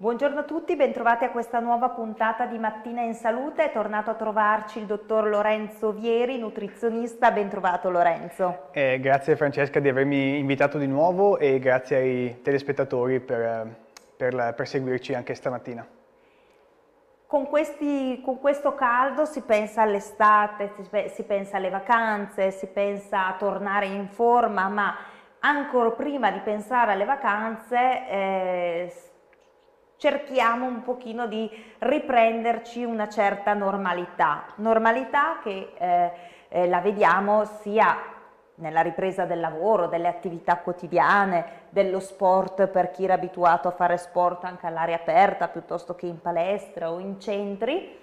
Buongiorno a tutti, bentrovati a questa nuova puntata di Mattina in Salute. È tornato a trovarci il dottor Lorenzo Vieri, nutrizionista. Bentrovato Lorenzo. Eh, grazie Francesca di avermi invitato di nuovo e grazie ai telespettatori per, per, la, per seguirci anche stamattina. Con, questi, con, questo caldo si pensa all'estate, si pensa alle vacanze, si pensa a tornare in forma, ma ancora prima di pensare alle vacanze... Eh, cerchiamo un pochino di riprenderci una certa normalità, normalità che eh, eh, la vediamo sia nella ripresa del lavoro, delle attività quotidiane, dello sport per chi era abituato a fare sport anche all'aria aperta piuttosto che in palestra o in centri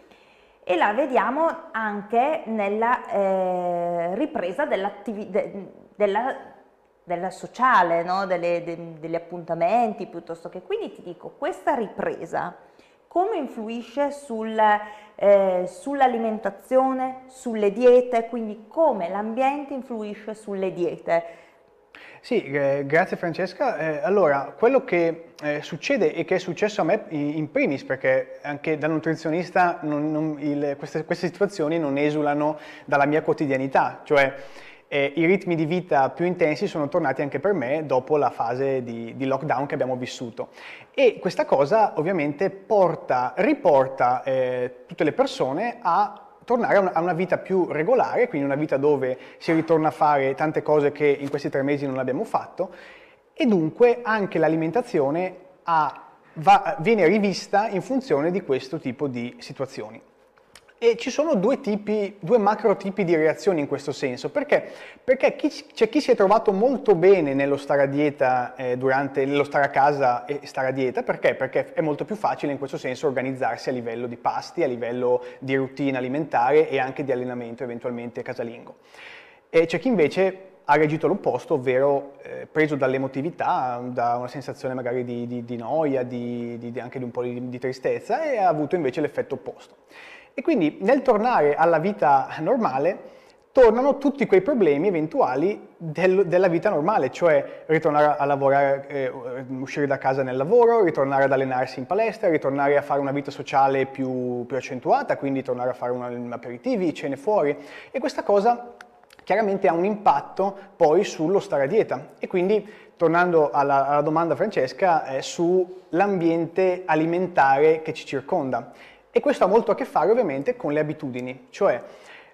e la vediamo anche nella eh, ripresa dell'attività della della sociale, no? Dele, de, degli appuntamenti piuttosto che. Quindi ti dico, questa ripresa come influisce sul, eh, sull'alimentazione, sulle diete, quindi come l'ambiente influisce sulle diete. Sì, eh, grazie Francesca. Eh, allora, quello che eh, succede e che è successo a me in primis, perché anche da nutrizionista non, non, il, queste, queste situazioni non esulano dalla mia quotidianità, cioè eh, i ritmi di vita più intensi sono tornati anche per me dopo la fase di, di lockdown che abbiamo vissuto e questa cosa ovviamente porta, riporta eh, tutte le persone a tornare a una, vita più regolare, quindi una vita dove si ritorna a fare tante cose che in questi tre mesi non abbiamo fatto e dunque anche l'alimentazione ha Va, viene rivista in funzione di questo tipo di situazioni. E ci sono due, tipi, due macro tipi di reazioni in questo senso, perché? Perché chi, c'è chi si è trovato molto bene nello stare a dieta, eh, durante lo stare a casa e stare a dieta, perché? Perché è molto più facile in questo senso organizzarsi a livello di pasti, a livello di routine alimentare e anche di allenamento eventualmente casalingo. E c'è chi invece ha reagito all'opposto, ovvero eh, preso dall'emotività, da una sensazione magari di, di, di noia, di, anche di un po' di tristezza e ha avuto invece l'effetto opposto. E quindi nel tornare alla vita normale tornano tutti quei problemi eventuali del, della vita normale, cioè ritornare a lavorare, eh, uscire da casa nel lavoro, ritornare ad allenarsi in palestra, ritornare a fare una vita sociale più, più accentuata, quindi tornare a fare un, un aperitivi, cene fuori. E questa cosa chiaramente ha un impatto poi sullo stare a dieta e quindi tornando alla, alla domanda Francesca eh, sull'ambiente alimentare che ci circonda e questo ha molto a che fare ovviamente con le abitudini, cioè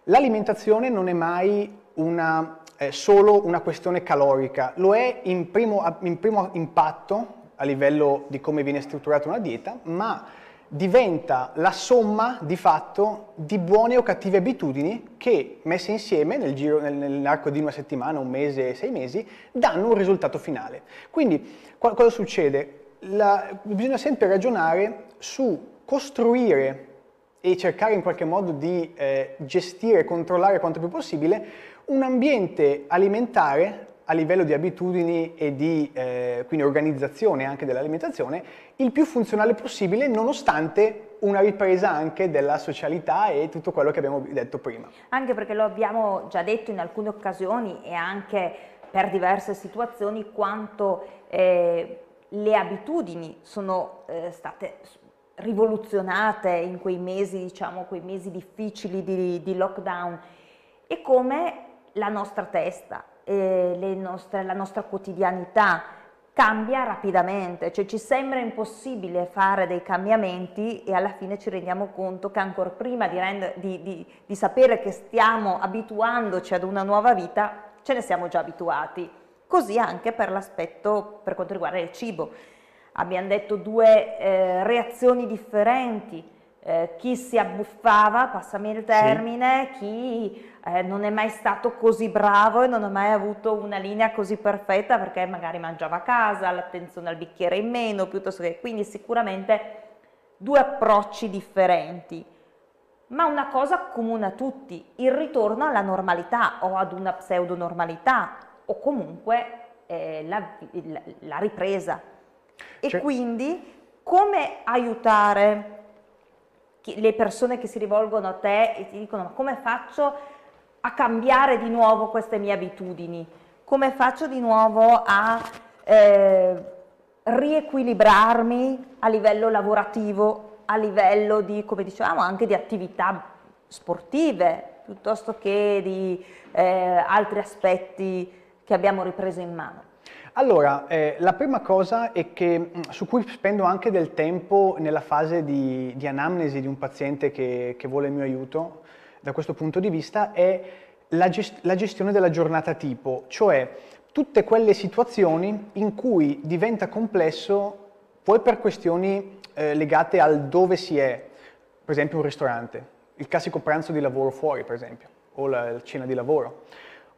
l'alimentazione non è mai una, è eh, solo una questione calorica, lo è in primo, in primo impatto a livello di come viene strutturata una dieta, ma diventa la somma di fatto di buone o cattive abitudini che messe insieme nel giro, nel, nell'arco di una settimana, un mese, sei mesi, danno un risultato finale. Quindi cosa succede? La, bisogna sempre ragionare su costruire e cercare in qualche modo di eh, gestire, controllare quanto più possibile un ambiente alimentare a livello di abitudini e di eh, quindi organizzazione anche dell'alimentazione il più funzionale possibile nonostante una ripresa anche della socialità e tutto quello che abbiamo detto prima. Anche perché lo abbiamo già detto in alcune occasioni e anche per diverse situazioni quanto eh, le abitudini sono eh, state rivoluzionate in quei mesi, diciamo, quei mesi difficili di, di lockdown e come la nostra testa, eh, nostre, la nostra quotidianità cambia rapidamente, cioè ci sembra impossibile fare dei cambiamenti e alla fine ci rendiamo conto che ancora prima di, rend- di, di, di sapere che stiamo abituandoci ad una nuova vita, ce ne siamo già abituati. Così anche per l'aspetto per quanto riguarda il cibo abbiamo detto due eh, reazioni differenti, eh, chi si abbuffava, passami il termine, sì. chi eh, non è mai stato così bravo e non ha mai avuto una linea così perfetta perché magari mangiava a casa, l'attenzione al bicchiere in meno, piuttosto che quindi sicuramente due approcci differenti. Ma una cosa comune a tutti, il ritorno alla normalità o ad una pseudonormalità o comunque eh, la, la, la ripresa. E cioè... quindi come aiutare le persone che si rivolgono a te e ti dicono ma come faccio a cambiare di nuovo queste mie abitudini? Come faccio di nuovo a eh, riequilibrarmi a livello lavorativo, a livello di, come dicevamo, anche di attività sportive, piuttosto che di eh, altri aspetti che abbiamo ripreso in mano? Allora, eh, la prima cosa è che, mm, su cui spendo anche del tempo nella fase di, di anamnesi di un paziente che, che, vuole il mio aiuto, da questo punto di vista, è la, gest la gestione della giornata tipo, cioè tutte quelle situazioni in cui diventa complesso poi per questioni eh, legate al dove si è, per esempio un ristorante, il classico pranzo di lavoro fuori per esempio, o la, la cena di lavoro,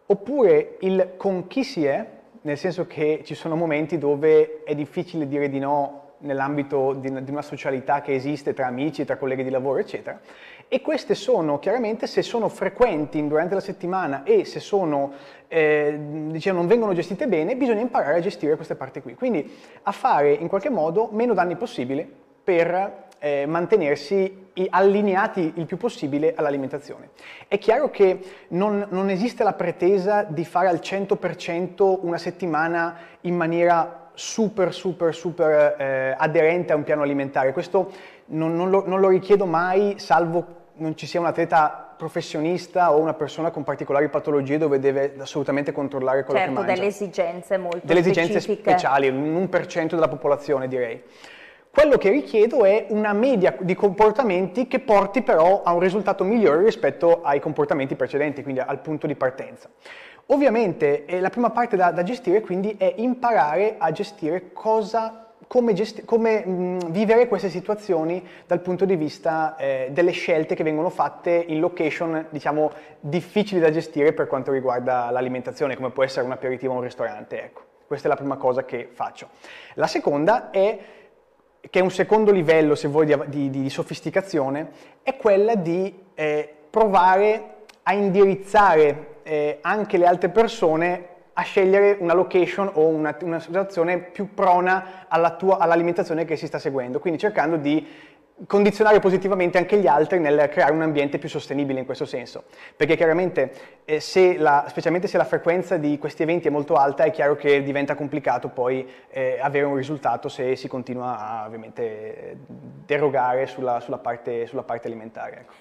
oppure il con chi si è, nel senso che ci sono momenti dove è difficile dire di no nell'ambito di, una socialità che esiste tra amici, tra colleghi di lavoro, eccetera. E queste sono chiaramente se sono frequenti durante la settimana e se sono, eh, diciamo, non vengono gestite bene, bisogna imparare a gestire queste parti qui. Quindi a fare in qualche modo meno danni possibile per eh, mantenersi allineati il più possibile all'alimentazione. È chiaro che non, non esiste la pretesa di fare al 100% una settimana in maniera super super super eh, aderente a un piano alimentare. Questo non, non, lo, non, lo, richiedo mai, salvo non ci sia un atleta professionista o una persona con particolari patologie dove deve assolutamente controllare quello certo, che mangia. Certo, delle esigenze molto delle specifiche. Delle esigenze speciali, un 1% della popolazione direi. Quello che richiedo è una media di comportamenti che porti però a un risultato migliore rispetto ai comportamenti precedenti, quindi al punto di partenza. Ovviamente eh, la prima parte da, da, gestire quindi è imparare a gestire cosa, come, gesti- come mh, mm, vivere queste situazioni dal punto di vista eh, delle scelte che vengono fatte in location diciamo difficili da gestire per quanto riguarda l'alimentazione, come può essere un aperitivo o un ristorante. Ecco, questa è la prima cosa che faccio. La seconda è che è un secondo livello, se vuoi, di, di, di sofisticazione, è quella di eh, provare a indirizzare eh, anche le altre persone a scegliere una location o una, una situazione più prona alla tua, all'alimentazione che si sta seguendo, quindi cercando di condizionare positivamente anche gli altri nel creare un ambiente più sostenibile in questo senso, perché chiaramente eh, se la, specialmente se la frequenza di questi eventi è molto alta è chiaro che diventa complicato poi eh, avere un risultato se si continua a ovviamente eh, derogare sulla, sulla, parte, sulla parte, alimentare. Ecco.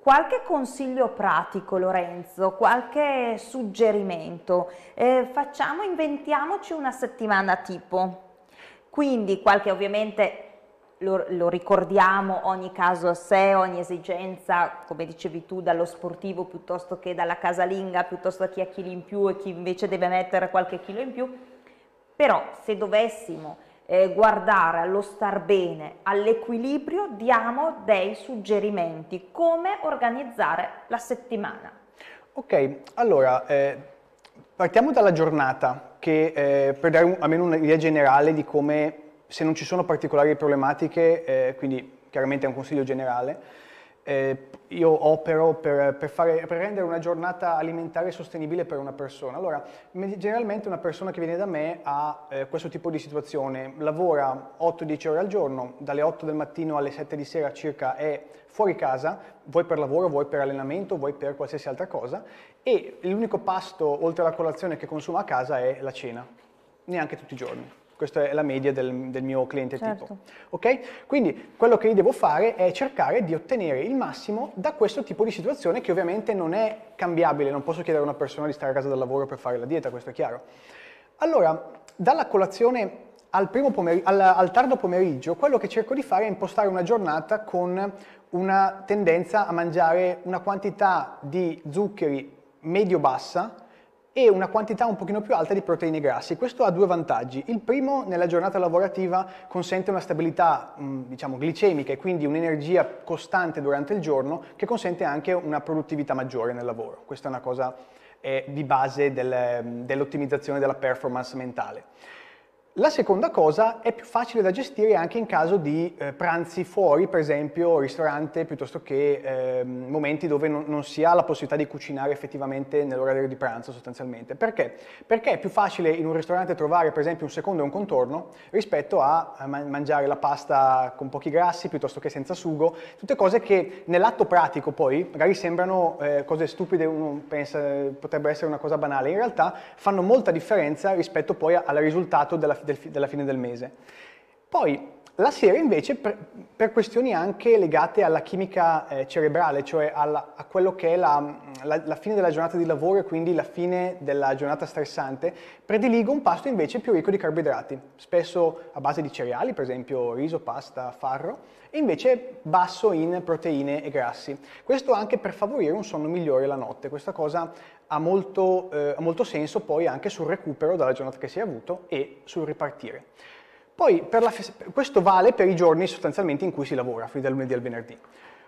Qualche consiglio pratico Lorenzo, qualche suggerimento, eh, facciamo, inventiamoci una settimana tipo, quindi qualche ovviamente lo, lo, ricordiamo ogni caso a sé, ogni esigenza, come dicevi tu, dallo sportivo piuttosto che dalla casalinga, piuttosto da chi ha chili in più e chi invece deve mettere qualche chilo in più, però se dovessimo eh, guardare allo star bene, all'equilibrio, diamo dei suggerimenti, come organizzare la settimana. Ok, allora eh, partiamo dalla giornata, che, eh, per dare un, almeno un'idea generale di come se non ci sono particolari problematiche, eh, quindi chiaramente è un consiglio generale, eh, io opero per, per, fare, per, rendere una giornata alimentare sostenibile per una persona. Allora, generalmente una persona che viene da me ha eh, questo tipo di situazione, lavora 8-10 ore al giorno, dalle 8 del mattino alle 7 di sera circa è fuori casa, vuoi per lavoro, vuoi per allenamento, vuoi per qualsiasi altra cosa, e l'unico pasto oltre alla colazione che consuma a casa è la cena, neanche tutti i giorni questa è la media del, del mio cliente certo. tipo. Okay? Quindi quello che io devo fare è cercare di ottenere il massimo da questo tipo di situazione che ovviamente non è cambiabile, non posso chiedere a una persona di stare a casa dal lavoro per fare la dieta, questo è chiaro. Allora, dalla colazione al, pomeri- al, al, tardo pomeriggio, quello che cerco di fare è impostare una giornata con una tendenza a mangiare una quantità di zuccheri medio-bassa e una quantità un pochino più alta di proteine grassi. Questo ha due vantaggi. Il primo, nella giornata lavorativa, consente una stabilità mm, diciamo, glicemica e quindi un'energia costante durante il giorno che consente anche una produttività maggiore nel lavoro. Questa è una cosa eh, di base del, mm, dell'ottimizzazione della performance mentale. La seconda cosa è più facile da gestire anche in caso di eh, pranzi fuori, per esempio ristorante, piuttosto che eh, momenti dove non, non, si ha la possibilità di cucinare effettivamente nell'orario di pranzo sostanzialmente. Perché? Perché è più facile in un ristorante trovare per esempio un secondo e un contorno rispetto a, a mangiare la pasta con pochi grassi piuttosto che senza sugo, tutte cose che nell'atto pratico poi magari sembrano eh, cose stupide, uno pensa eh, potrebbe essere una cosa banale, in realtà fanno molta differenza rispetto poi al risultato della del, della fine del mese. Poi la sera invece per, per questioni anche legate alla chimica eh, cerebrale, cioè alla, a quello che è la, la, la, fine della giornata di lavoro e quindi la fine della giornata stressante, prediligo un pasto invece più ricco di carboidrati, spesso a base di cereali, per esempio riso, pasta, farro, e invece basso in proteine e grassi. Questo anche per favorire un sonno migliore la notte. Questa cosa ha molto, eh, ha molto senso poi anche sul recupero dalla giornata che si è avuto e sul ripartire. Poi questo vale per i giorni sostanzialmente in cui si lavora, quindi dal lunedì al venerdì.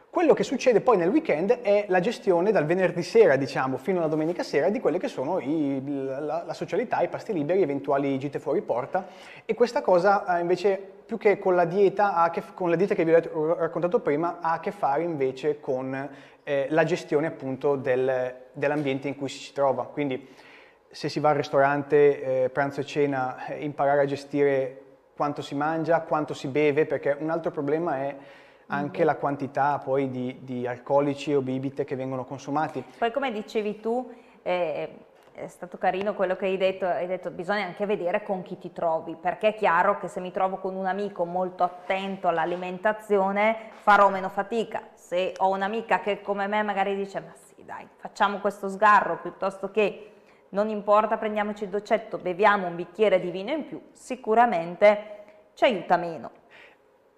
Quello che succede poi nel weekend è la gestione dal venerdì sera, diciamo, fino alla domenica sera di quelle che sono i, la, la, socialità, i pasti liberi, eventuali gite fuori porta e questa cosa eh, invece più che con la dieta, ha a che, con la dieta che vi ho raccontato prima, ha a che fare invece con eh, la gestione appunto del, dell'ambiente in cui si trova. Quindi se si va al ristorante, eh, pranzo e cena, eh, imparare a gestire quanto si mangia, quanto si beve, perché un altro problema è anche mm-hmm. la quantità poi di, di alcolici o bibite che vengono consumati. Poi come dicevi tu, eh, è stato carino quello che hai detto, hai detto bisogna anche vedere con chi ti trovi, perché è chiaro che se mi trovo con un amico molto attento all'alimentazione farò meno fatica, se ho un'amica che come me magari dice ma sì dai facciamo questo sgarro piuttosto che non importa prendiamoci il docetto, beviamo un bicchiere di vino in più, sicuramente ci aiuta meno.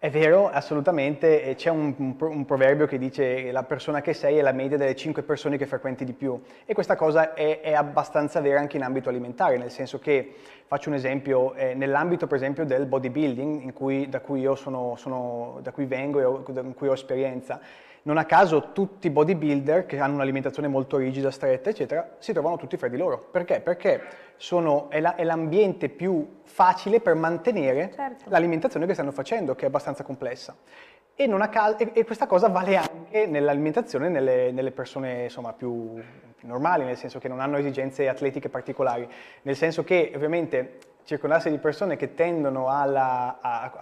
È vero, assolutamente. C'è un, un, proverbio che dice che la persona che sei è la media delle cinque persone che frequenti di più e questa cosa è, è abbastanza vera anche in ambito alimentare, nel senso che, faccio un esempio, eh, nell'ambito per esempio del bodybuilding cui, da, cui sono, sono, da cui vengo e ho, da cui ho esperienza, non a caso tutti i bodybuilder che hanno un'alimentazione molto rigida, stretta, eccetera, si trovano tutti fra di loro. Perché? Perché sono, è, la, è, l'ambiente più facile per mantenere certo. l'alimentazione che stanno facendo, che è abbastanza complessa. E, caso, e, e questa cosa vale anche nell'alimentazione nelle, nelle persone insomma, più normali, nel senso che non hanno esigenze atletiche particolari, nel senso che ovviamente circondarsi di persone che tendono alla, a,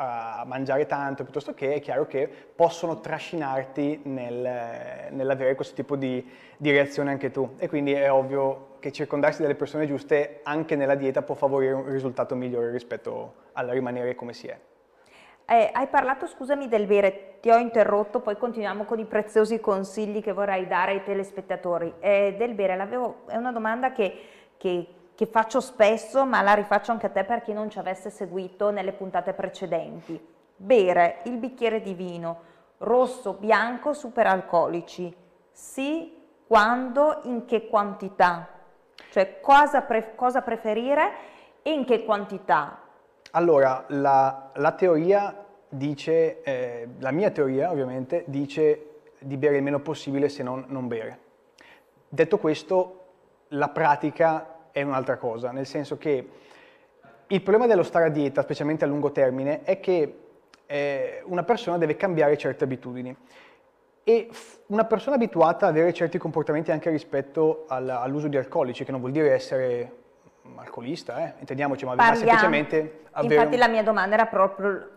a, mangiare tanto piuttosto che è chiaro che possono trascinarti nel, nell'avere questo tipo di, di reazione anche tu e quindi è ovvio che circondarsi delle persone giuste anche nella dieta può favorire un risultato migliore rispetto al rimanere come si è. Eh, hai parlato, scusami, del bere, ti ho interrotto, poi continuiamo con i preziosi consigli che vorrai dare ai telespettatori. Eh, del bere, è una domanda che, che, che faccio spesso, ma la rifaccio anche a te per chi non ci avesse seguito nelle puntate precedenti. Bere il bicchiere di vino rosso, bianco, superalcolici. Sì, quando, in che quantità? Cioè cosa, pre- cosa preferire e in che quantità? Allora, la, la teoria dice, eh, la mia teoria ovviamente, dice di bere il meno possibile se non non bere. Detto questo, la pratica è un'altra cosa, nel senso che il problema dello stare a dieta, specialmente a lungo termine, è che eh, una persona deve cambiare certe abitudini e una persona abituata ad avere certi comportamenti anche rispetto all'uso di alcolici, che non vuol dire essere alcolista, eh? intendiamoci, ma, ma semplicemente avere... Infatti un... la mia domanda era proprio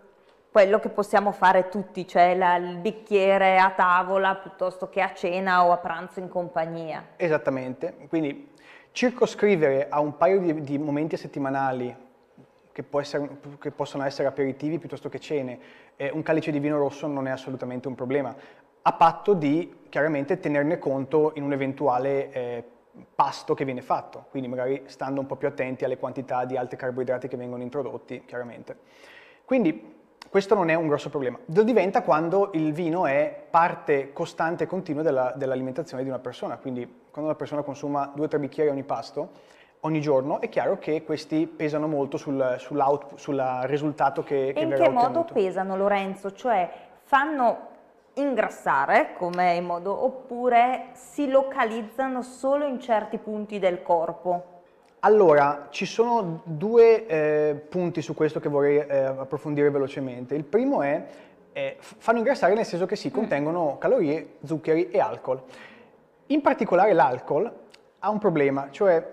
quello che possiamo fare tutti, cioè la, il bicchiere a tavola piuttosto che a cena o a pranzo in compagnia. Esattamente, quindi Circoscrivere a un paio di, di momenti settimanali, che, essere, che, possono essere aperitivi piuttosto che cene, eh, un calice di vino rosso non è assolutamente un problema, a patto di chiaramente tenerne conto in un eventuale eh, pasto che viene fatto, quindi magari stando un po' più attenti alle quantità di altri carboidrati che vengono introdotti, chiaramente. Quindi questo non è un grosso problema. Lo diventa quando il vino è parte costante e continua della, dell'alimentazione di una persona, quindi quando una persona consuma 2-3 bicchieri ogni pasto, ogni giorno, è chiaro che questi pesano molto sul, sul risultato che, che e in che modo pesano Lorenzo? Cioè fanno ingrassare come in modo oppure si localizzano solo in certi punti del corpo? Allora, ci sono due eh, punti su questo che vorrei eh, approfondire velocemente. Il primo è eh, fanno ingrassare nel senso che si mm. contengono calorie, zuccheri e alcol. In particolare l'alcol ha un problema, cioè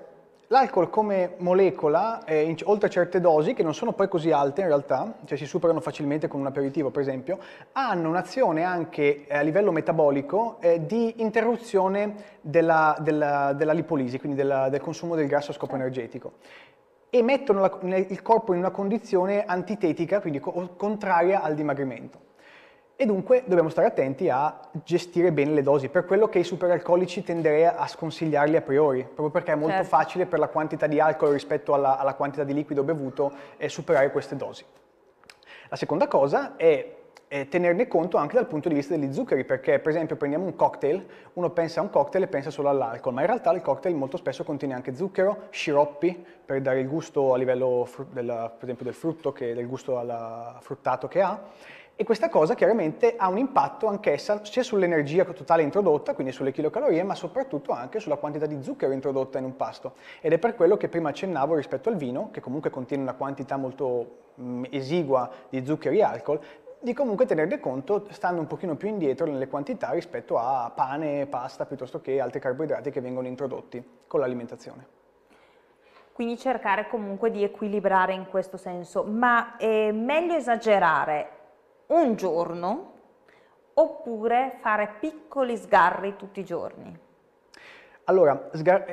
l'alcol come molecola, eh, oltre a certe dosi, che non sono poi così alte in realtà, cioè si superano facilmente con un aperitivo per esempio, hanno un'azione anche eh, a livello metabolico eh, di interruzione della, della, della lipolisi, quindi della, del consumo del grasso a scopo certo. energetico e mettono la, il corpo in una condizione antitetica, quindi co contraria al dimagrimento e dunque dobbiamo stare attenti a gestire bene le dosi, per quello che i superalcolici tenderei a sconsigliarli a priori, proprio perché è molto certo. facile per la quantità di alcol rispetto alla, alla quantità di liquido bevuto eh, superare queste dosi. La seconda cosa è eh, tenerne conto anche dal punto di vista degli zuccheri, perché per esempio prendiamo un cocktail, uno pensa a un cocktail e pensa solo all'alcol, ma in realtà il cocktail molto spesso contiene anche zucchero, sciroppi per dare il gusto a livello del, per esempio del frutto, che, del gusto alla, fruttato che ha, e questa cosa chiaramente ha un impatto anch'essa sia sull'energia totale introdotta, quindi sulle chilocalorie, ma soprattutto anche sulla quantità di zucchero introdotta in un pasto. Ed è per quello che prima accennavo rispetto al vino, che comunque contiene una quantità molto mh, mm, esigua di zuccheri e alcol, di comunque tenerne conto stando un pochino più indietro nelle quantità rispetto a pane, pasta, piuttosto che altri carboidrati che vengono introdotti con l'alimentazione. Quindi cercare comunque di equilibrare in questo senso, ma è meglio esagerare un giorno oppure fare piccoli sgarri tutti i giorni? Allora,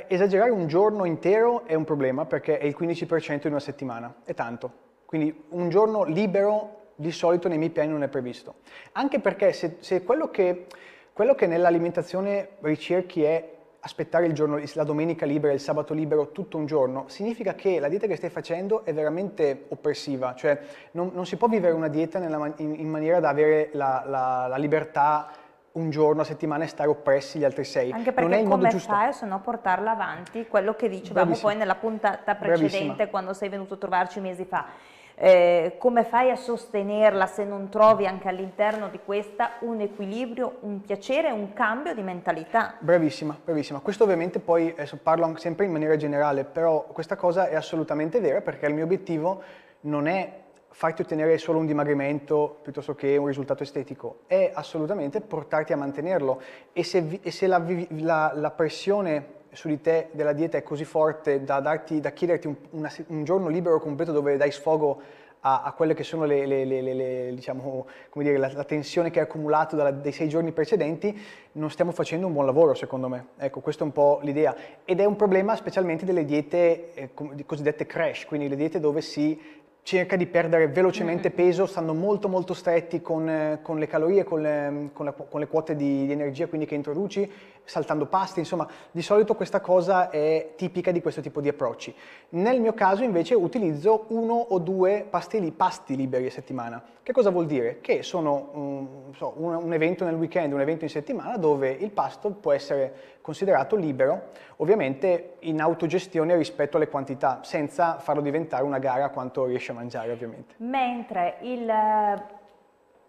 esagerare un giorno intero è un problema perché è il 15% in una settimana, è tanto. Quindi un giorno libero di solito nei miei piani non è previsto. Anche perché se, se quello, che, quello che nell'alimentazione ricerchi è aspettare giorno, la domenica libera, il sabato libero tutto un giorno, significa che la dieta che stai facendo è veramente oppressiva, cioè non, non si può vivere una dieta nella, in, in, maniera da avere la, la, la libertà un giorno a settimana e stare oppressi gli altri sei. Anche perché non è il come modo fai se no portarla avanti quello che dicevamo Bravissima. poi nella puntata precedente Bravissima. quando sei venuto a trovarci mesi fa eh, come fai a sostenerla se non trovi anche all'interno di questa un equilibrio, un piacere, un cambio di mentalità? Bravissima, bravissima. Questo ovviamente poi eh, parlo sempre in maniera generale, però questa cosa è assolutamente vera perché il mio obiettivo non è farti ottenere solo un dimagrimento piuttosto che un risultato estetico, è assolutamente portarti a mantenerlo e se, e se la, la, la pressione su di te della dieta è così forte da, darti, da chiederti un, una, un, giorno libero completo dove dai sfogo a, a quelle che sono le, le, le, le diciamo, come dire, la, la, tensione che hai accumulato dalla, dai sei giorni precedenti, non stiamo facendo un buon lavoro secondo me. Ecco, questa è un po' l'idea. Ed è un problema specialmente delle diete eh, cosiddette crash, quindi le diete dove si cerca di perdere velocemente mm. peso, stando molto molto stretti con, eh, con le calorie, con le, mm, con la, con le quote di, di, energia quindi che introduci, saltando pasti, insomma di solito questa cosa è tipica di questo tipo di approcci. Nel mio caso invece utilizzo uno o due pasti, pasti liberi a settimana. Che cosa vuol dire? Che sono um, so, un, un evento nel weekend, un evento in settimana dove il pasto può essere considerato libero, ovviamente in autogestione rispetto alle quantità, senza farlo diventare una gara a quanto riesce a mangiare ovviamente. Mentre il,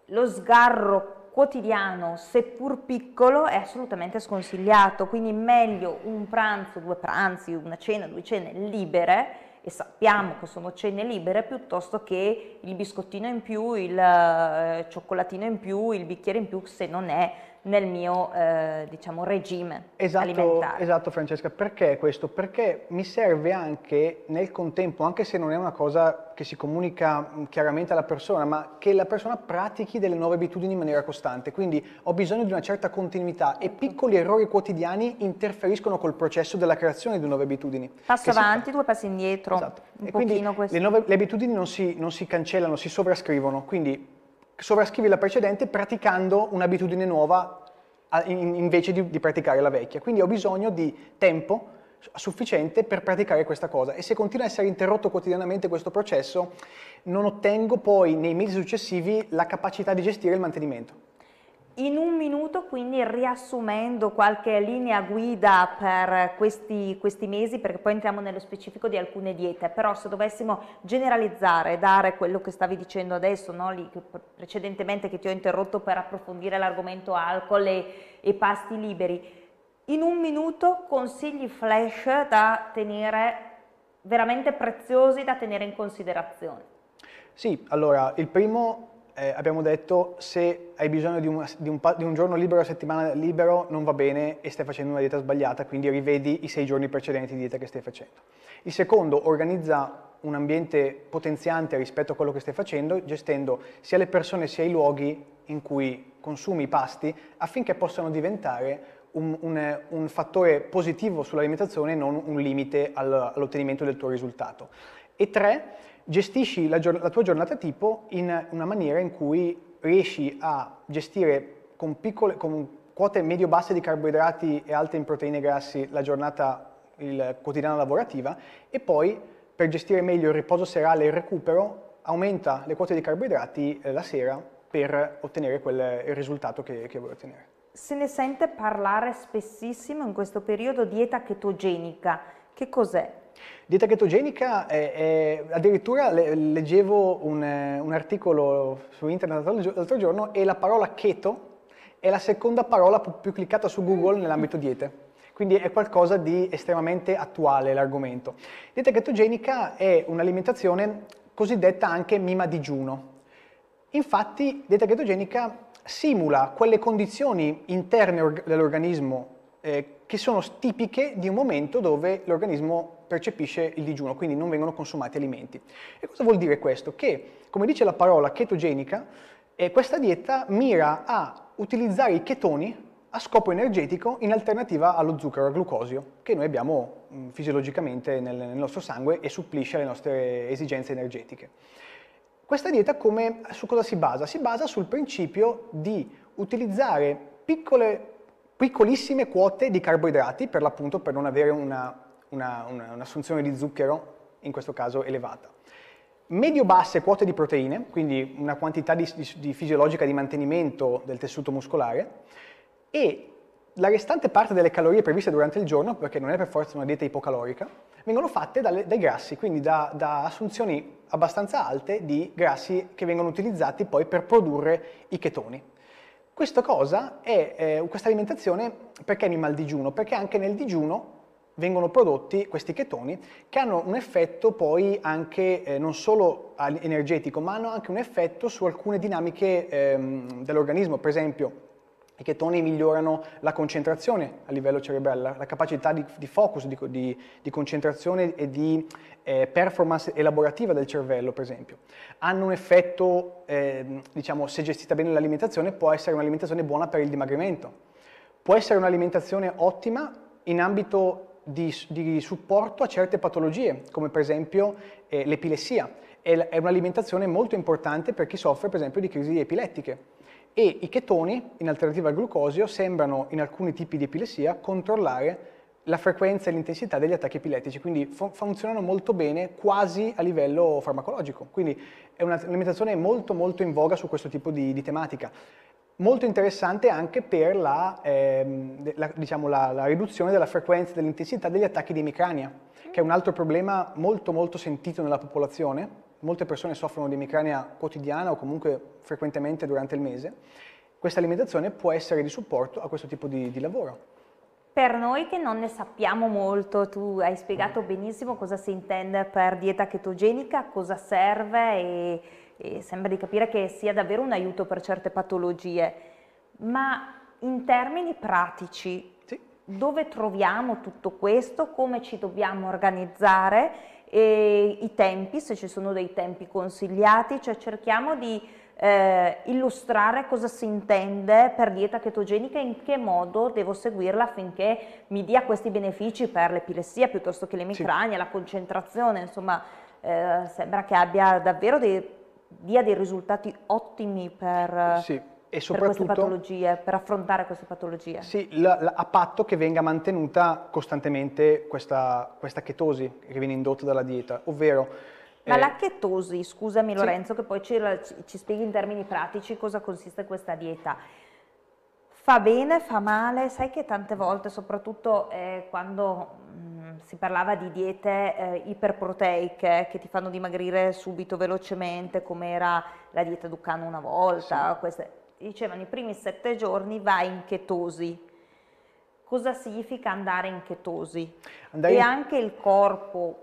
lo sgarro quotidiano, seppur piccolo, è assolutamente sconsigliato, quindi meglio un pranzo, due pranzi, una cena, due cene libere, e sappiamo che sono cene libere, piuttosto che il biscottino in più, il eh, cioccolatino in più, il bicchiere in più, se non è nel mio eh, diciamo, regime esatto, alimentare. Esatto Francesca, perché questo? Perché mi serve anche nel contempo, anche se non è una cosa che si comunica mm, chiaramente alla persona, ma che la persona pratichi delle nuove abitudini in maniera costante, quindi ho bisogno di una certa continuità e certo. piccoli errori quotidiani interferiscono col processo della creazione di nuove abitudini. Passo avanti, due passi indietro. Esatto. Un e quindi le, nuove, le abitudini non si, non si cancellano, si sovrascrivono, quindi sovrascrivi la precedente praticando un'abitudine nuova invece di, di, praticare la vecchia. Quindi ho bisogno di tempo sufficiente per praticare questa cosa e se continua a essere interrotto quotidianamente questo processo non ottengo poi nei mesi successivi la capacità di gestire il mantenimento. In un minuto, quindi riassumendo qualche linea guida per questi, questi, mesi, perché poi entriamo nello specifico di alcune diete, però se dovessimo generalizzare, dare quello che stavi dicendo adesso, no? Lì, precedentemente che ti ho interrotto per approfondire l'argomento alcol e, e pasti liberi, in un minuto consigli flash da tenere veramente preziosi da tenere in considerazione. Sì, allora il primo eh, abbiamo detto se hai bisogno di un, di, un, di un, giorno libero a settimana libero non va bene e stai facendo una dieta sbagliata, quindi rivedi i sei giorni precedenti di dieta che stai facendo. Il secondo, organizza un ambiente potenziante rispetto a quello che stai facendo, gestendo sia le persone sia i luoghi in cui consumi i pasti affinché possano diventare un, un, un, fattore positivo sull'alimentazione e non un limite all'ottenimento del tuo risultato. E tre, gestisci la, la tua giornata tipo in una maniera in cui riesci a gestire con, piccole, con quote medio-basse di carboidrati e alte in proteine e grassi la giornata il quotidiano lavorativa e poi per gestire meglio il riposo serale e il recupero aumenta le quote di carboidrati eh, la sera per ottenere quel, il risultato che, che vuoi ottenere. Se ne sente parlare spessissimo in questo periodo dieta chetogenica, che cos'è? Dieta chetogenica, è, è, addirittura leggevo un, un, articolo su internet l'altro giorno e la parola cheto è la seconda parola più cliccata su Google nell'ambito diete. Quindi è qualcosa di estremamente attuale l'argomento. Dieta chetogenica è un'alimentazione cosiddetta anche mima digiuno. Infatti, dieta chetogenica simula quelle condizioni interne dell'organismo eh, che sono tipiche di un momento dove l'organismo percepisce il digiuno, quindi non vengono consumati alimenti. E cosa vuol dire questo? Che, come dice la parola chetogenica, eh, questa dieta mira a utilizzare i chetoni a scopo energetico in alternativa allo zucchero, al glucosio, che noi abbiamo mh, mm, fisiologicamente nel, nel nostro sangue e supplisce alle nostre esigenze energetiche. Questa dieta come, su cosa si basa? Si basa sul principio di utilizzare piccole, piccolissime quote di carboidrati, per l'appunto per non avere una un'assunzione di zucchero, in questo caso elevata. Medio-basse quote di proteine, quindi una quantità di, di, di fisiologica di mantenimento del tessuto muscolare e la restante parte delle calorie previste durante il giorno, perché non è per forza una dieta ipocalorica, vengono fatte dalle, dai grassi, quindi da, da, assunzioni abbastanza alte di grassi che vengono utilizzati poi per produrre i chetoni. Questa cosa è, eh, questa alimentazione, perché mi mal digiuno? Perché anche nel digiuno vengono prodotti questi chetoni che hanno un effetto poi anche eh, non solo energetico ma hanno anche un effetto su alcune dinamiche ehm, dell'organismo, per esempio i chetoni migliorano la concentrazione a livello cerebrale, la, la capacità di, di focus, di, di, di, concentrazione e di eh, performance elaborativa del cervello, per esempio. Hanno un effetto, eh, diciamo, se gestita bene l'alimentazione, può essere un'alimentazione buona per il dimagrimento. Può essere un'alimentazione ottima in ambito di, di supporto a certe patologie, come per esempio eh, l'epilessia. È, è un'alimentazione molto importante per chi soffre per esempio di crisi epilettiche e i chetoni, in alternativa al glucosio, sembrano in alcuni tipi di epilessia controllare la frequenza e l'intensità degli attacchi epilettici, quindi funzionano molto bene quasi a livello farmacologico. Quindi è un'alimentazione molto molto in voga su questo tipo di, di tematica molto interessante anche per la, ehm, la, diciamo, la, la riduzione della frequenza e dell'intensità degli attacchi di emicrania, che è un altro problema molto molto sentito nella popolazione. Molte persone soffrono di emicrania quotidiana o comunque frequentemente durante il mese. Questa alimentazione può essere di supporto a questo tipo di, di lavoro. Per noi che non ne sappiamo molto, tu hai spiegato mm. benissimo cosa si intende per dieta chetogenica, cosa serve e e sembra di capire che sia davvero un aiuto per certe patologie, ma in termini pratici sì. dove troviamo tutto questo, come ci dobbiamo organizzare, e i tempi, se ci sono dei tempi consigliati, cioè cerchiamo di eh, illustrare cosa si intende per dieta chetogenica e in che modo devo seguirla affinché mi dia questi benefici per l'epilessia piuttosto che l'emicrania, sì. la concentrazione, insomma eh, sembra che abbia davvero dei dia dei risultati ottimi per, sì, per queste patologie, per affrontare queste patologie. Sì, la, la, a patto che venga mantenuta costantemente questa, questa chetosi che viene indotta dalla dieta, ovvero ma eh, la chetosi, scusami Lorenzo, che poi ci, ci, spieghi in termini pratici cosa consiste questa dieta. Fa bene, fa male, sai che tante volte, soprattutto eh, quando mh, mm, si parlava di diete eh, iperproteiche che ti fanno dimagrire subito velocemente, come era la dieta Ducano una volta, sì. queste, dicevano i primi sette giorni vai in chetosi. Cosa significa andare in chetosi? Andai... E anche il corpo,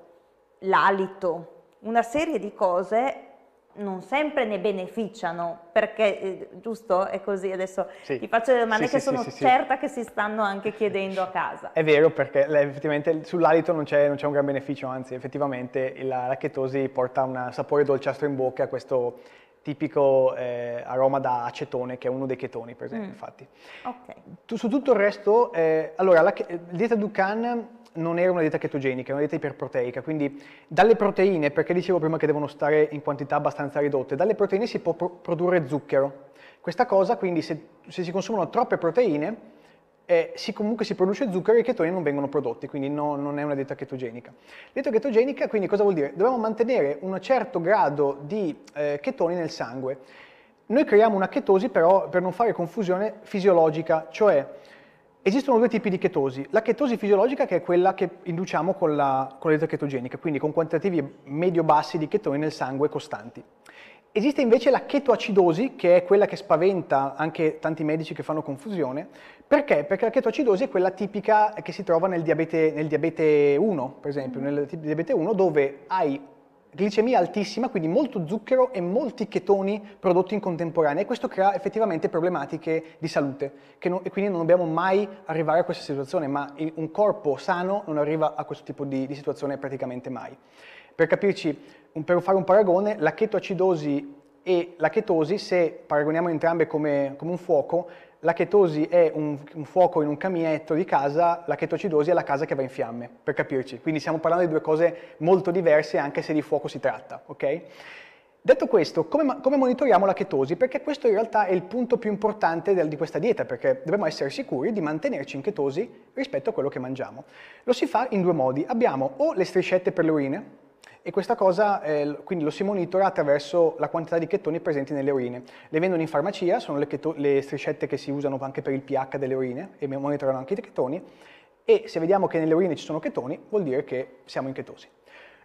l'alito, una serie di cose non sempre ne beneficiano, perché eh, giusto è così, adesso sì. ti faccio delle domande sì, che sì, sono certa che si stanno anche chiedendo a casa. È vero perché effettivamente sull'alito non c'è, un gran beneficio, anzi effettivamente la, la chetosi porta un sapore dolciastro in bocca a questo tipico eh, aroma da acetone, che è uno dei chetoni, per esempio, mm. infatti. Okay. Tu, su tutto il resto, eh, allora, la, dieta Dukan non era una dieta chetogenica, era una dieta iperproteica, quindi dalle proteine, perché dicevo prima che devono stare in quantità abbastanza ridotte, dalle proteine si può pro produrre zucchero. Questa cosa quindi se, se si consumano troppe proteine eh, si, comunque si produce zucchero e i chetoni non vengono prodotti, quindi no, non è una dieta chetogenica. Dieta chetogenica quindi cosa vuol dire? Dobbiamo mantenere un certo grado di eh, chetoni nel sangue. Noi creiamo una chetosi però per non fare confusione fisiologica, cioè Esistono due tipi di chetosi. La chetosi fisiologica che è quella che induciamo con, la, con le dieta chetogenica, quindi con quantitativi medio-bassi di chetoni nel sangue costanti. Esiste invece la chetoacidosi, che è quella che spaventa anche tanti medici che fanno confusione. Perché? Perché la chetoacidosi è quella tipica che si trova nel diabete, nel diabete 1, per esempio, nel diabete 1 dove hai glicemia altissima, quindi molto zucchero e molti chetoni prodotti in contemporanea e questo crea effettivamente problematiche di salute non, e quindi non dobbiamo mai arrivare a questa situazione, ma un corpo sano non arriva a questo tipo di, di situazione praticamente mai. Per capirci, un, per fare un paragone, la chetoacidosi e la chetosi, se paragoniamo entrambe come, come un fuoco, la chetosi è un, un, fuoco in un caminetto di casa, la chetocidosi è la casa che va in fiamme, per capirci. Quindi stiamo parlando di due cose molto diverse anche se di fuoco si tratta, ok? Detto questo, come, come monitoriamo la chetosi? Perché questo in realtà è il punto più importante del, di questa dieta, perché dobbiamo essere sicuri di mantenerci in chetosi rispetto a quello che mangiamo. Lo si fa in due modi. Abbiamo o le striscette per le urine, e questa cosa eh, quindi lo si monitora attraverso la quantità di chetoni presenti nelle urine. Le vendono in farmacia, sono le, le striscette che si usano anche per il pH delle urine e monitorano anche i chetoni e se vediamo che nelle urine ci sono chetoni vuol dire che siamo in chetosi.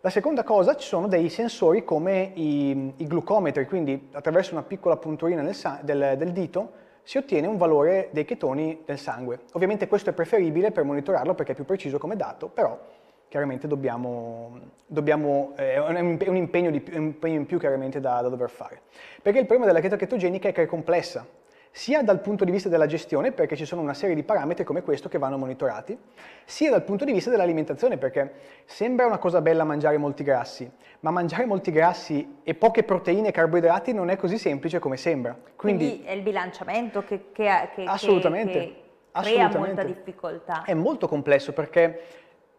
La seconda cosa ci sono dei sensori come i, i glucometri, quindi attraverso una piccola punturina del, del dito si ottiene un valore dei chetoni nel sangue. Ovviamente questo è preferibile per monitorarlo perché è più preciso come dato, però chiaramente dobbiamo, dobbiamo eh, è, un, impegno di, è, un, impegno in più chiaramente da, da dover fare. Perché il problema della dieta chetogenica è che è complessa, sia dal punto di vista della gestione, perché ci sono una serie di parametri come questo che vanno monitorati, sia dal punto di vista dell'alimentazione, perché sembra una cosa bella mangiare molti grassi, ma mangiare molti grassi e poche proteine e carboidrati non è così semplice come sembra. Quindi, Quindi è il bilanciamento che, che, che, assolutamente, che crea assolutamente. molta difficoltà. È molto complesso perché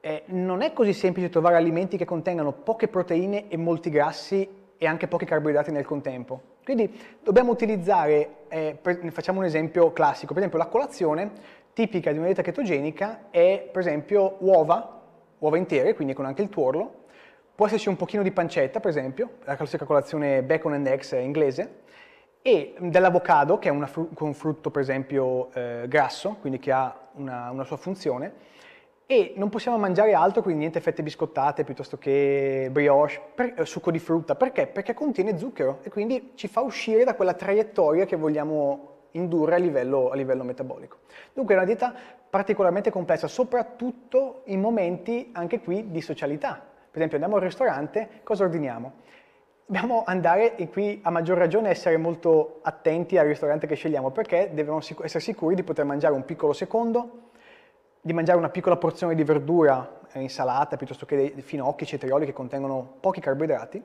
eh, non è così semplice trovare alimenti che contengano poche proteine e molti grassi e anche pochi carboidrati nel contempo. Quindi dobbiamo utilizzare, eh, per, facciamo un esempio classico, per esempio la colazione tipica di una dieta chetogenica è per esempio uova, uova intere, quindi con anche il tuorlo, può esserci un pochino di pancetta per esempio, la classica colazione bacon and eggs inglese, e dell'avocado che è fru un frutto per esempio eh, grasso, quindi che ha una, una sua funzione, e non possiamo mangiare altro, quindi niente fette biscottate piuttosto che brioche, per, eh, succo di frutta, perché? Perché contiene zucchero e quindi ci fa uscire da quella traiettoria che vogliamo indurre a livello, a livello metabolico. Dunque è una dieta particolarmente complessa, soprattutto in momenti anche qui di socialità. Per esempio andiamo al ristorante, cosa ordiniamo? dobbiamo andare e qui a maggior ragione essere molto attenti al ristorante che scegliamo perché dobbiamo essere sicuri di poter mangiare un piccolo secondo, di mangiare una piccola porzione di verdura, eh, insalata, piuttosto che dei finocchi, cetrioli che contengono pochi carboidrati,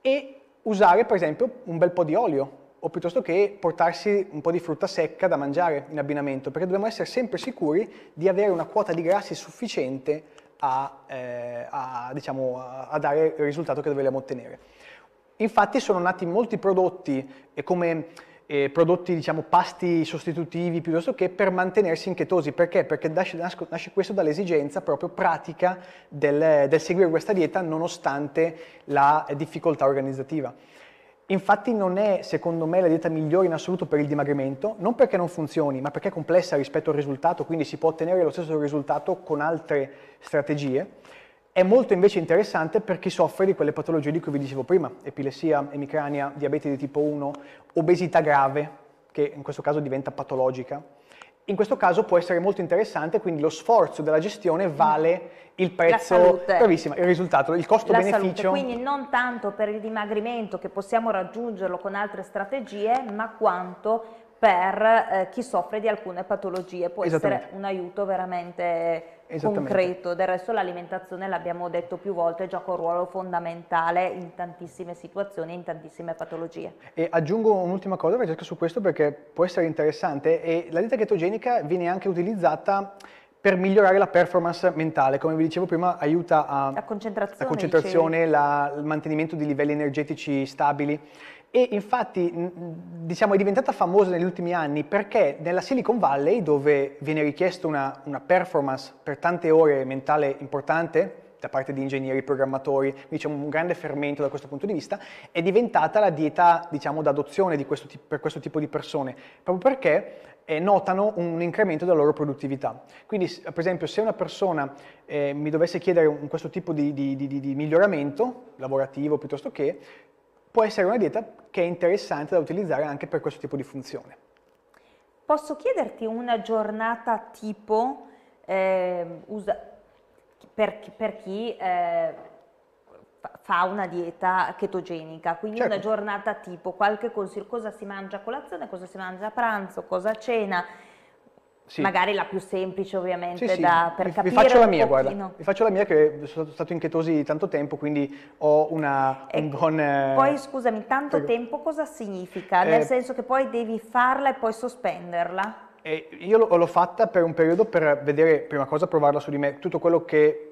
e usare per esempio un bel po' di olio o piuttosto che portarsi un po' di frutta secca da mangiare in abbinamento, perché dobbiamo essere sempre sicuri di avere una quota di grassi sufficiente a, eh, a, diciamo, a dare il risultato che vogliamo ottenere. Infatti sono nati molti prodotti e come eh, prodotti, diciamo, pasti sostitutivi piuttosto che per mantenersi in chetosi. Perché? Perché nasce, nasce questo dall'esigenza proprio pratica del, del seguire questa dieta nonostante la difficoltà organizzativa. Infatti non è, secondo me, la dieta migliore in assoluto per il dimagrimento, non perché non funzioni, ma perché è complessa rispetto al risultato, quindi si può ottenere lo stesso risultato con altre strategie è molto invece interessante per chi soffre di quelle patologie di cui vi dicevo prima, epilessia, emicrania, diabete di tipo 1, obesità grave, che in questo caso diventa patologica. In questo caso può essere molto interessante, quindi lo sforzo della gestione mm. vale il prezzo, bravissima, il risultato, il costo-beneficio. Quindi non tanto per il dimagrimento che possiamo raggiungerlo con altre strategie, ma quanto per eh, chi soffre di alcune patologie. Può essere un aiuto veramente concreto. Del resto l'alimentazione, l'abbiamo detto più volte, gioca un ruolo fondamentale in tantissime situazioni, in tantissime patologie. E aggiungo un'ultima cosa, ricerca su questo perché può essere interessante e la dieta chetogenica viene anche utilizzata per migliorare la performance mentale, come vi dicevo prima aiuta a, la concentrazione, la concentrazione la, il mantenimento di livelli energetici stabili e infatti diciamo, è diventata famosa negli ultimi anni perché nella Silicon Valley, dove viene richiesta una, una, performance per tante ore mentale importante da parte di ingegneri, programmatori, quindi diciamo, c'è un grande fermento da questo punto di vista, è diventata la dieta diciamo, d'adozione di questo, per questo tipo di persone, proprio perché eh, notano un incremento della loro produttività. Quindi per esempio se una persona eh, mi dovesse chiedere un, questo tipo di, di, di, di miglioramento lavorativo piuttosto che, può essere una dieta che è interessante da utilizzare anche per questo tipo di funzione. Posso chiederti una giornata tipo eh, per, per, chi eh, fa una dieta chetogenica, quindi certo. una giornata tipo, qualche consiglio, cosa si mangia a colazione, cosa si mangia a pranzo, cosa a cena, sì. Magari la più semplice ovviamente sì, da, per vi, capire. Vi faccio la mia, guarda. Vi faccio la mia che sono stato in chetosi tanto tempo, quindi ho una, ecco. un buon... Eh, poi scusami, tanto Prego. tempo cosa significa? Eh. Nel senso che poi devi farla e poi sospenderla? E eh, io l'ho fatta per un periodo per vedere, prima cosa, provarla su di me, tutto quello che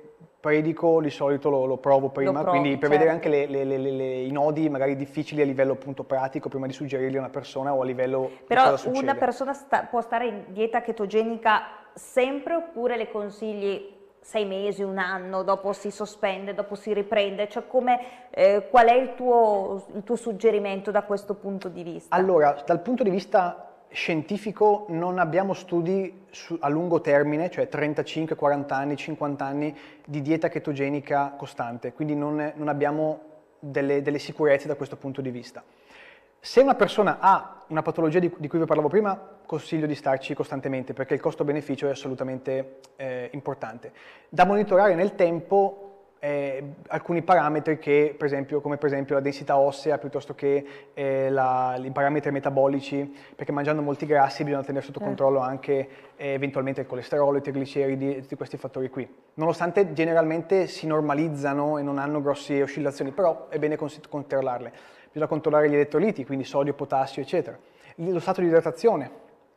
predico di solito lo, lo provo prima, lo provo, quindi per certo. vedere anche le, le, le, i nodi magari difficili a livello appunto pratico, prima di suggerirli a una persona o a livello Però una persona sta, può stare in dieta chetogenica sempre oppure le consigli sei mesi, un anno, dopo si sospende, dopo si riprende? Cioè come, eh, qual è il tuo, il tuo suggerimento da questo punto di vista? Allora, dal punto di vista scientifico non abbiamo studi su, a lungo termine, cioè 35, 40 anni, 50 anni di dieta chetogenica costante, quindi non, non abbiamo delle, delle, sicurezze da questo punto di vista. Se una persona ha una patologia di, di, cui vi parlavo prima, consiglio di starci costantemente perché il costo-beneficio è assolutamente eh, importante. Da monitorare nel tempo eh, alcuni parametri che, per esempio, come per esempio la densità ossea piuttosto che eh, la, i parametri metabolici, perché mangiando molti grassi bisogna tenere sotto eh. controllo anche eh, eventualmente il colesterolo, i trigliceridi, tutti questi fattori qui. Nonostante generalmente si normalizzano e non hanno grosse oscillazioni, però è bene controllarle. Bisogna controllare gli elettroliti, quindi sodio, potassio, eccetera. Lo stato di idratazione,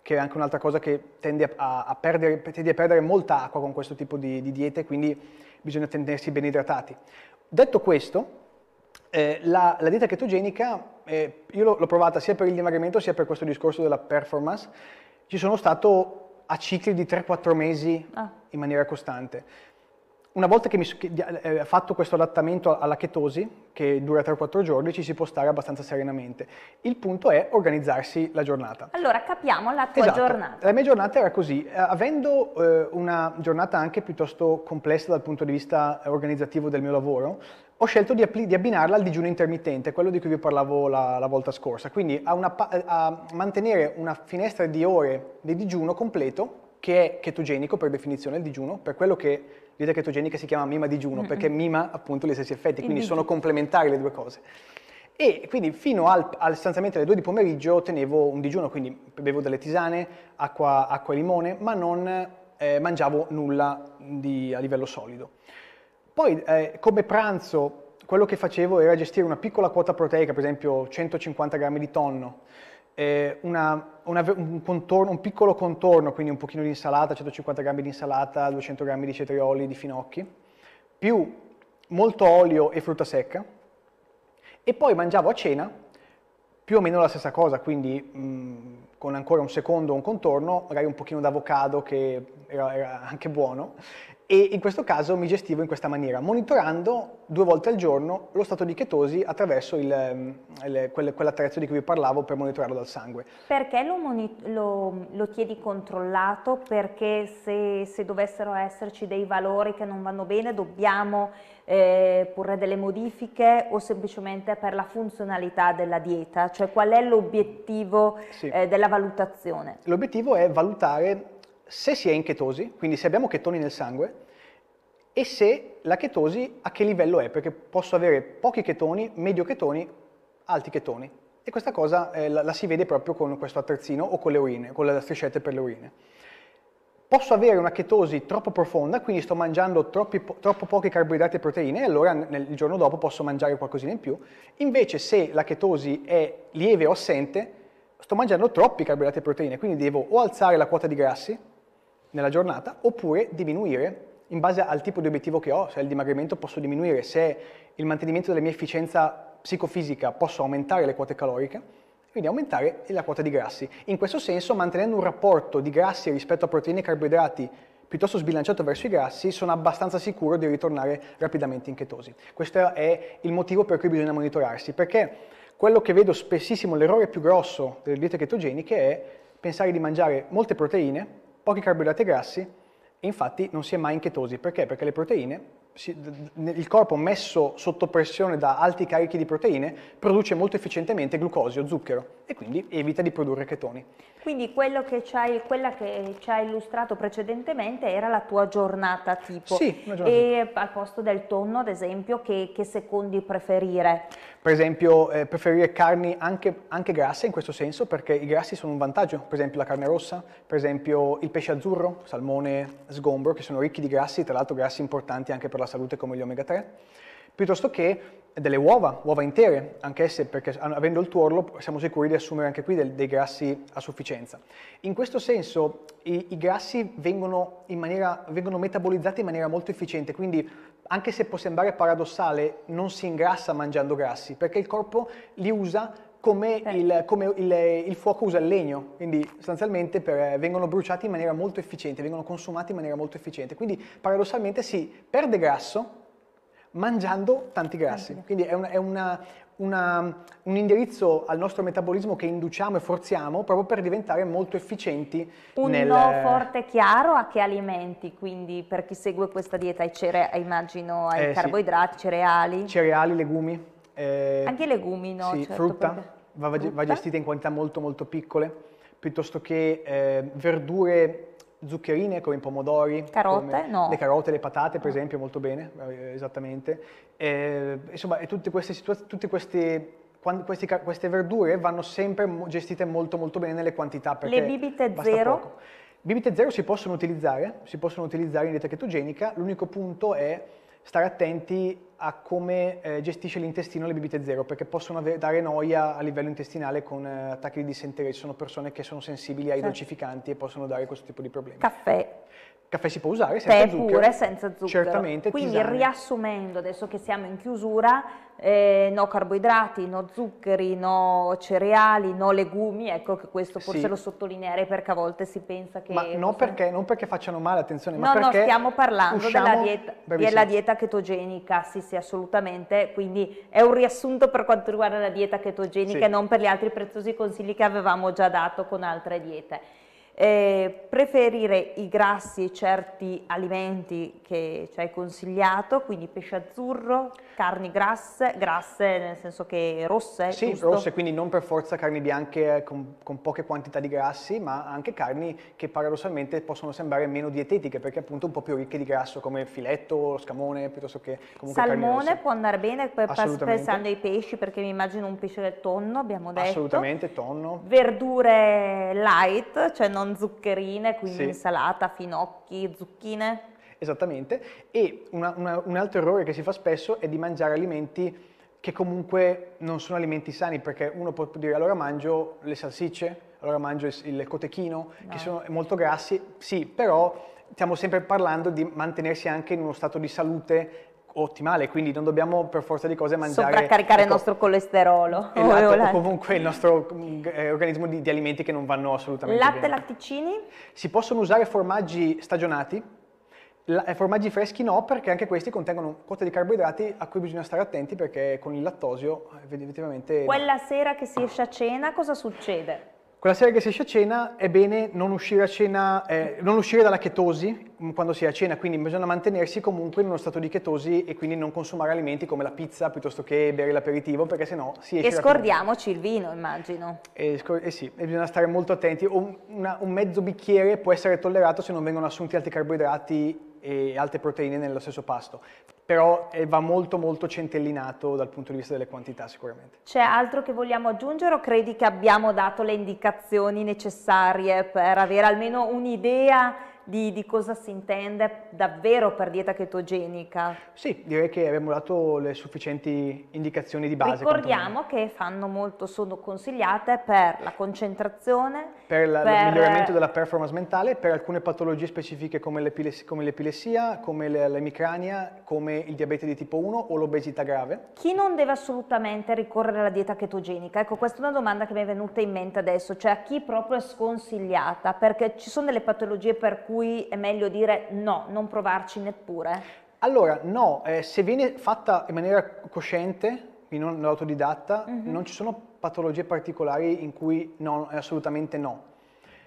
che è anche un'altra cosa che tende a, a, perdere, tende a, perdere, molta acqua con questo tipo di, di diete, quindi bisogna tenersi ben idratati. Detto questo, eh, la, la, dieta chetogenica, eh, io l'ho provata sia per il dimagrimento sia per questo discorso della performance, ci sono stato a cicli di 3-4 mesi ah. in maniera costante una volta che mi eh, eh, fatto questo adattamento alla chetosi, che dura 3-4 giorni, ci si può stare abbastanza serenamente. Il punto è organizzarsi la giornata. Allora, capiamo la tua esatto. giornata. La mia giornata era così. Eh, avendo eh, una giornata anche piuttosto complessa dal punto di vista eh, organizzativo del mio lavoro, ho scelto di, di, abbinarla al digiuno intermittente, quello di cui vi parlavo la, la volta scorsa, quindi a, una a mantenere una finestra di ore di digiuno completo, che è chetogenico per definizione il digiuno, per quello che dieta chetogenica si chiama mima digiuno mm-hmm. perché mima appunto gli stessi effetti, quindi sono complementari le due cose. E quindi fino al, al, sostanzialmente alle 2 di pomeriggio tenevo un digiuno, quindi bevo delle tisane, acqua, acqua e limone, ma non eh, mangiavo nulla di, a livello solido. Poi eh, come pranzo quello che facevo era gestire una piccola quota proteica, per esempio 150 grammi di tonno, eh, una, una, un, contorno, un, piccolo contorno, quindi un pochino di insalata, 150 g di insalata, 200 g di cetrioli, di finocchi, più molto olio e frutta secca e poi mangiavo a cena più o meno la stessa cosa, quindi mh, mhmm, con ancora un secondo un contorno, magari un pochino d'avocado che era, era anche buono, e in questo caso mi gestivo in questa maniera, monitorando due volte al giorno lo stato di chetosi attraverso il, ehm, il, quel, quell'attrezzo di cui vi parlavo per monitorarlo dal sangue. Perché lo, lo, lo chiedi controllato? Perché se, se, dovessero esserci dei valori che non vanno bene dobbiamo eh, porre delle modifiche o semplicemente per la funzionalità della dieta? Cioè qual è l'obiettivo sì. eh, della valutazione? L'obiettivo è valutare se si è in chetosi, quindi se abbiamo chetoni nel sangue, e se la chetosi a che livello è, perché posso avere pochi chetoni, medio chetoni, alti chetoni. E questa cosa eh, la, la, si vede proprio con questo attrezzino o con le urine, con le striscette per le urine. Posso avere una chetosi troppo profonda, quindi sto mangiando troppi, po troppo pochi carboidrati e proteine e allora nel, il giorno dopo posso mangiare qualcosina in più. Invece se la chetosi è lieve o assente, sto mangiando troppi carboidrati e proteine, quindi devo o alzare la quota di grassi, nella giornata oppure diminuire in base al tipo di obiettivo che ho, se è il dimagrimento posso diminuire, se è il mantenimento della mia efficienza psicofisica posso aumentare le quote caloriche, quindi aumentare la quota di grassi. In questo senso mantenendo un rapporto di grassi rispetto a proteine e carboidrati piuttosto sbilanciato verso i grassi, sono abbastanza sicuro di ritornare rapidamente in chetosi. Questo è il motivo per cui bisogna monitorarsi, perché quello che vedo spessissimo, l'errore più grosso delle diete chetogeniche è pensare di mangiare molte proteine, pochi carboidrati grassi e infatti non si è mai in chetosi. Perché? Perché le proteine, il corpo messo sotto pressione da alti carichi di proteine, produce molto efficientemente glucosio, zucchero e quindi evita di produrre chetoni. Quindi che quella che ci hai illustrato precedentemente era la tua giornata tipo. Sì, una giornata. E al posto del tonno, ad esempio, che, che secondi preferire? Per esempio, eh, preferire carni anche, anche grasse in questo senso, perché i grassi sono un vantaggio. Per esempio la carne rossa, per esempio il pesce azzurro, salmone sgombro, che sono ricchi di grassi, tra l'altro grassi importanti anche per la salute come gli omega 3 piuttosto che delle uova, uova intere, anche anch'esse perché avendo il tuorlo siamo sicuri di assumere anche qui del, dei grassi a sufficienza. In questo senso i, i grassi vengono, maniera, vengono, metabolizzati in maniera molto efficiente, quindi anche se può sembrare paradossale non si ingrassa mangiando grassi perché il corpo li usa come, eh. il, come il, il, fuoco usa il legno, quindi sostanzialmente per, vengono bruciati in maniera molto efficiente, vengono consumati in maniera molto efficiente, quindi paradossalmente si perde grasso mangiando tanti grassi. Quindi è, una, è una, una, un indirizzo al nostro metabolismo che induciamo e forziamo proprio per diventare molto efficienti. Un nel... no forte e chiaro a che alimenti, quindi per chi segue questa dieta ai cere- immagino ai eh, carboidrati, sì. cereali. Cereali, legumi. Eh, Anche legumi, no? Sì, certo, frutta, perché... va, frutta, va, gestita in quantità molto molto piccole, piuttosto che eh, verdure zuccherine come i pomodori, carote, come no. le carote, le patate per esempio, molto bene, eh, esattamente. E, insomma, tutte queste situazioni, tutte queste questi, queste verdure vanno sempre gestite molto molto bene nelle quantità Le bibite zero? Poco. Bibite zero si possono utilizzare, si possono utilizzare in dieta chetogenica, l'unico punto è stare attenti a come eh, gestisce l'intestino le bibite zero, perché possono avere, dare noia a livello intestinale con eh, attacchi di dissenteria. Ci sono persone che sono sensibili ai sì. dolcificanti e possono dare questo tipo di problemi. Caffè. Caffè si può usare senza Tè zucchero. pure, senza zucchero. Certamente. Quindi tisane. riassumendo, adesso che siamo in chiusura, eh, no carboidrati, no zuccheri, no cereali, no legumi, ecco che questo forse sì. lo sottolineerei perché a volte si pensa che... Ma non, perché, non perché, facciano male, attenzione, no, ma perché... No, stiamo parlando usciamo... della dieta, della dieta chetogenica, sì sì assolutamente, quindi è un riassunto per quanto riguarda la dieta chetogenica sì. e non per gli altri preziosi consigli che avevamo già dato con altre diete eh, preferire i grassi e certi alimenti che ci hai consigliato, quindi pesce azzurro, carni grasse, grasse nel senso che rosse? Sì, giusto? rosse, quindi non per forza carni bianche eh, con, con, poche quantità di grassi, ma anche carni che paradossalmente possono sembrare meno dietetiche, perché appunto un po' più ricche di grasso, come il filetto, lo scamone, piuttosto che comunque Salmone può andare bene pensando ai pesci, perché mi immagino un pesce del tonno, abbiamo detto. Assolutamente, tonno. Verdure light, cioè non con zuccherine, quindi sì. insalata, finocchi, zucchine. Esattamente, e una, una, un altro errore che si fa spesso è di mangiare alimenti che comunque non sono alimenti sani, perché uno può dire allora mangio le salsicce, allora mangio il cotechino, no. che sono molto grassi, sì, però stiamo sempre parlando di mantenersi anche in uno stato di salute ottimale, quindi non dobbiamo per forza di cose mangiare... Sovraccaricare ecco, il nostro colesterolo. Esatto, o comunque il nostro eh, organismo di, di, alimenti che non vanno assolutamente Latte, bene. latticini? Si possono usare formaggi stagionati, la, eh, formaggi freschi no, perché anche questi contengono quote di carboidrati a cui bisogna stare attenti perché con il lattosio eh, effettivamente... Quella sera che si esce a cena cosa succede? Quella sera che si esce a cena è bene non uscire, a cena, eh, non uscire dalla chetosi mm, quando si è a cena, quindi bisogna mantenersi comunque in uno stato di chetosi e quindi non consumare alimenti come la pizza piuttosto che bere l'aperitivo perché sennò si esce... E scordiamoci il vino immagino. E, eh sì, e bisogna stare molto attenti, un, una, un mezzo bicchiere può essere tollerato se non vengono assunti altri carboidrati e altre proteine nello stesso pasto però eh, va molto molto centellinato dal punto di vista delle quantità sicuramente. C'è altro che vogliamo aggiungere o credi che abbiamo dato le indicazioni necessarie per avere almeno un'idea di, di, cosa si intende davvero per dieta chetogenica. Sì, direi che abbiamo dato le sufficienti indicazioni di base. Ricordiamo che fanno molto, sono consigliate per la concentrazione, per, la, per il miglioramento della eh, performance mentale, per alcune patologie specifiche come l'epilessia, come l'emicrania, come il diabete di tipo 1 o l'obesità grave. Chi non deve assolutamente ricorrere alla dieta chetogenica? Ecco, questa è una domanda che mi è venuta in mente adesso, cioè a chi proprio è sconsigliata, perché ci sono delle patologie per cui cui è meglio dire no, non provarci neppure? Allora, no, eh, se viene fatta in maniera cosciente, in un autodidatta, mm -hmm. non ci sono patologie particolari in cui no, assolutamente no.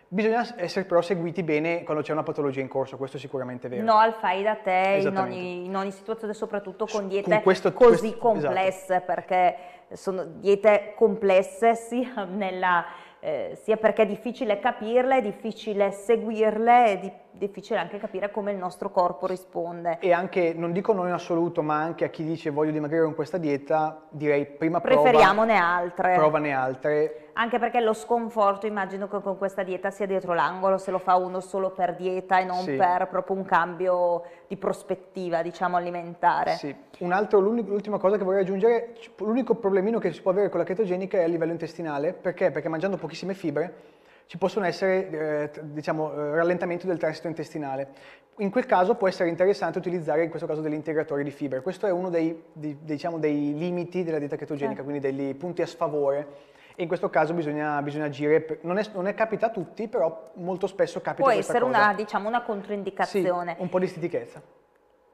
Bisogna essere però seguiti bene quando c'è una patologia in corso, questo è sicuramente vero. No al fai da te in ogni, in ogni, situazione, soprattutto con diete con questo, così questo, esatto. complesse, esatto. perché sono diete complesse sia nella eh, sia perché è difficile capirle, è difficile seguirle, è di difficile anche capire come il nostro corpo risponde. E anche, non dico non in assoluto, ma anche a chi dice voglio dimagrire con questa dieta, direi prima prova. Preferiamone altre. Provane altre. Anche perché lo sconforto immagino che con questa dieta sia dietro l'angolo, se lo fa uno solo per dieta e non sì. per proprio un cambio di prospettiva, diciamo, alimentare. Sì. Un altro, l'ultima cosa che vorrei aggiungere, l'unico problemino che si può avere con la chetogenica è a livello intestinale, perché? Perché mangiando pochissime fibre ci possono essere eh, diciamo, eh, rallentamenti del transito intestinale. In quel caso può essere interessante utilizzare in questo caso degli integratori di fibra. Questo è uno dei, di, diciamo, dei limiti della dieta chetogenica, eh. quindi dei punti a sfavore in questo caso bisogna, bisogna agire, non è, non è, capita a tutti, però molto spesso capita Può essere una, diciamo, una, controindicazione. Sì, un po' di stitichezza.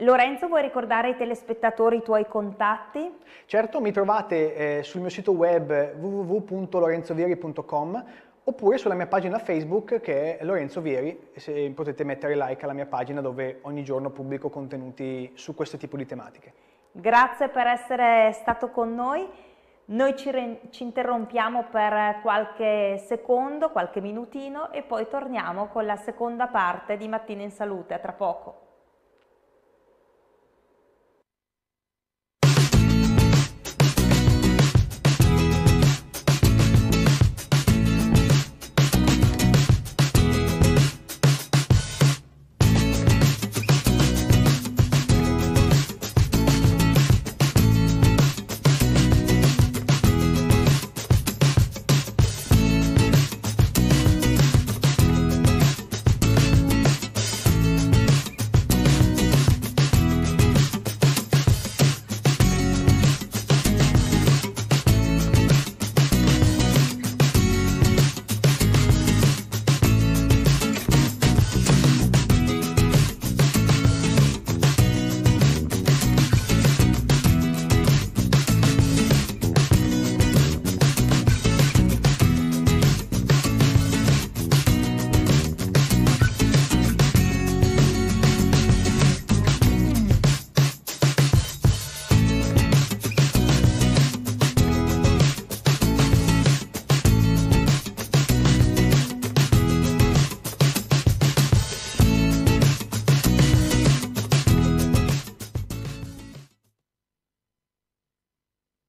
Lorenzo, vuoi ricordare ai telespettatori i tuoi contatti? Certo, mi trovate eh, sul mio sito web www.lorenzovieri.com oppure sulla mia pagina Facebook che è Lorenzo Vieri, se potete mettere like alla mia pagina dove ogni giorno pubblico contenuti su questo tipo di tematiche. Grazie per essere stato con noi. Noi ci, ci interrompiamo per qualche secondo, qualche minutino e poi torniamo con la seconda parte di Mattina in Salute. A tra poco.